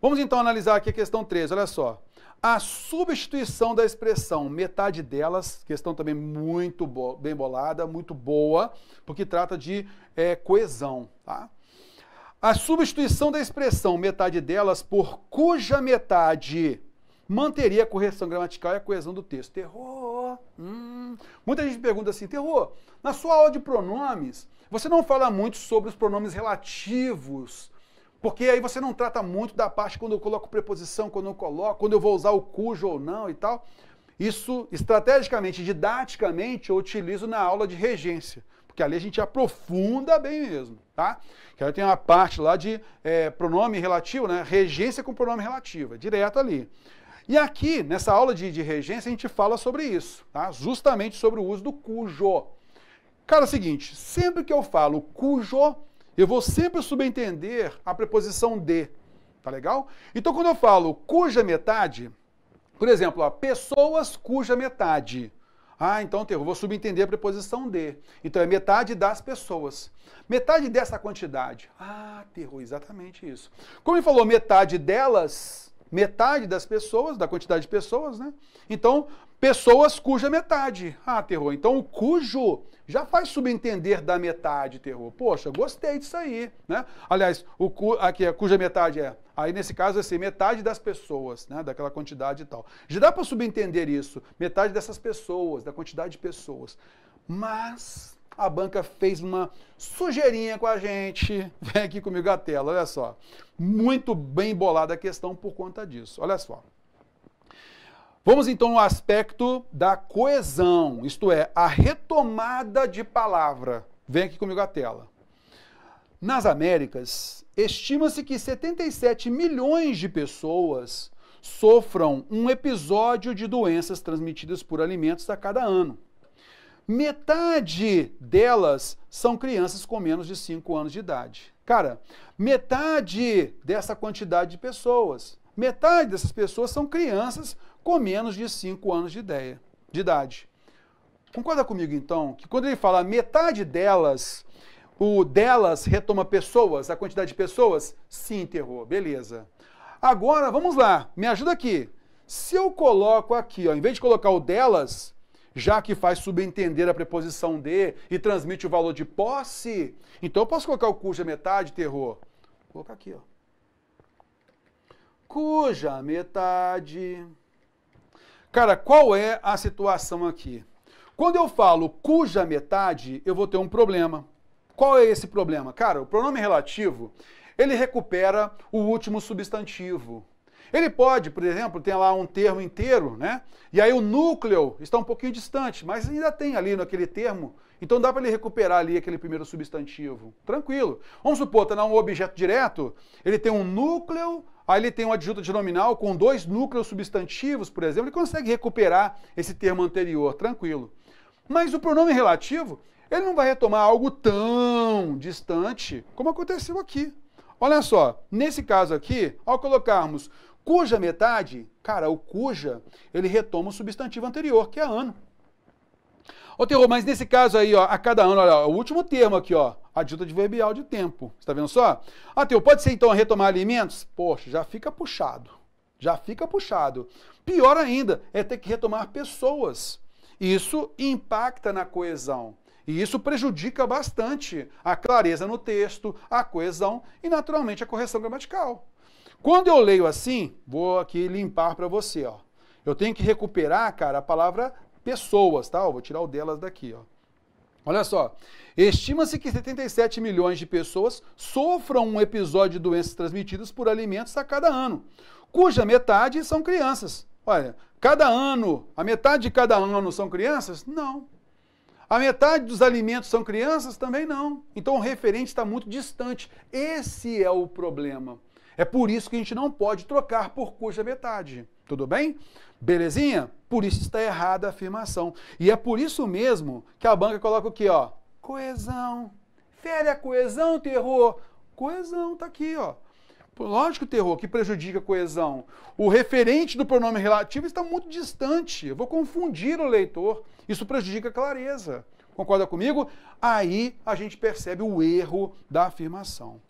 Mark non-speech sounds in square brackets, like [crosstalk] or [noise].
Vamos então analisar aqui a questão 3, olha só. A substituição da expressão metade delas, questão também muito bo bem bolada, muito boa, porque trata de é, coesão. Tá? A substituição da expressão metade delas por cuja metade manteria a correção gramatical e a coesão do texto. Terror! Hum. Muita gente pergunta assim, Terror, na sua aula de pronomes, você não fala muito sobre os pronomes relativos porque aí você não trata muito da parte quando eu coloco preposição, quando eu coloco, quando eu vou usar o cujo ou não e tal. Isso, estrategicamente, didaticamente, eu utilizo na aula de regência. Porque ali a gente aprofunda bem mesmo, tá? Que aí tem uma parte lá de é, pronome relativo, né? Regência com pronome relativo, é direto ali. E aqui, nessa aula de, de regência, a gente fala sobre isso, tá? Justamente sobre o uso do cujo. Cara, é o seguinte, sempre que eu falo cujo, eu vou sempre subentender a preposição de. Tá legal? Então, quando eu falo cuja metade, por exemplo, ó, pessoas cuja metade. Ah, então eu vou subentender a preposição de. Então é metade das pessoas. Metade dessa quantidade. Ah, terror, exatamente isso. Como ele falou metade delas, metade das pessoas, da quantidade de pessoas, né? Então, pessoas cuja metade. Ah, terror. Então, o cujo já faz subentender da metade, terror. Poxa, gostei disso aí, né? Aliás, o cu, aqui, a cuja metade é. Aí, nesse caso, assim, metade das pessoas, né? Daquela quantidade e tal. Já dá para subentender isso. Metade dessas pessoas, da quantidade de pessoas. Mas, a banca fez uma sujeirinha com a gente. [laughs] Vem aqui comigo a tela, olha só. Muito bem bolada a questão por conta disso. Olha só. Vamos então ao aspecto da coesão, isto é, a retomada de palavra. Vem aqui comigo a tela. Nas Américas, estima-se que 77 milhões de pessoas sofram um episódio de doenças transmitidas por alimentos a cada ano. Metade delas são crianças com menos de 5 anos de idade. Cara, metade dessa quantidade de pessoas, metade dessas pessoas são crianças com menos de 5 anos de, ideia, de idade. Concorda comigo então que quando ele fala metade delas, o delas retoma pessoas, a quantidade de pessoas? Sim, terror, beleza. Agora, vamos lá, me ajuda aqui. Se eu coloco aqui, ó, em vez de colocar o delas, já que faz subentender a preposição de e transmite o valor de posse. Então eu posso colocar o cuja metade, terror. Vou colocar aqui, ó. Cuja metade. Cara, qual é a situação aqui? Quando eu falo cuja metade, eu vou ter um problema. Qual é esse problema? Cara, o pronome relativo, ele recupera o último substantivo. Ele pode, por exemplo, ter lá um termo inteiro, né? E aí o núcleo está um pouquinho distante, mas ainda tem ali naquele termo. Então dá para ele recuperar ali aquele primeiro substantivo. Tranquilo. Vamos supor, está um objeto direto, ele tem um núcleo, aí ele tem um adjunto nominal com dois núcleos substantivos, por exemplo, ele consegue recuperar esse termo anterior, tranquilo. Mas o pronome relativo, ele não vai retomar algo tão distante como aconteceu aqui. Olha só, nesse caso aqui, ao colocarmos Cuja metade, cara, o cuja, ele retoma o substantivo anterior, que é ano. Ô, Terror, mas nesse caso aí, ó, a cada ano, olha, o último termo aqui, ó, adjunto adverbial de tempo. Você tá vendo só? Ah, Terror, pode ser então retomar alimentos? Poxa, já fica puxado. Já fica puxado. Pior ainda é ter que retomar pessoas. Isso impacta na coesão. E isso prejudica bastante a clareza no texto, a coesão e, naturalmente, a correção gramatical. Quando eu leio assim, vou aqui limpar para você, ó. Eu tenho que recuperar, cara, a palavra pessoas, tá? Eu vou tirar o delas daqui, ó. Olha só, estima-se que 77 milhões de pessoas sofram um episódio de doenças transmitidas por alimentos a cada ano, cuja metade são crianças. Olha, cada ano, a metade de cada ano são crianças? Não. A metade dos alimentos são crianças? Também não. Então o referente está muito distante. Esse é o problema. É por isso que a gente não pode trocar por cuja da metade. Tudo bem? Belezinha? Por isso está errada a afirmação. E é por isso mesmo que a banca coloca o quê? Ó? Coesão. Fere a coesão, terror. Coesão está aqui, ó. Lógico, terror, que prejudica a coesão. O referente do pronome relativo está muito distante. Eu vou confundir o leitor. Isso prejudica a clareza. Concorda comigo? Aí a gente percebe o erro da afirmação.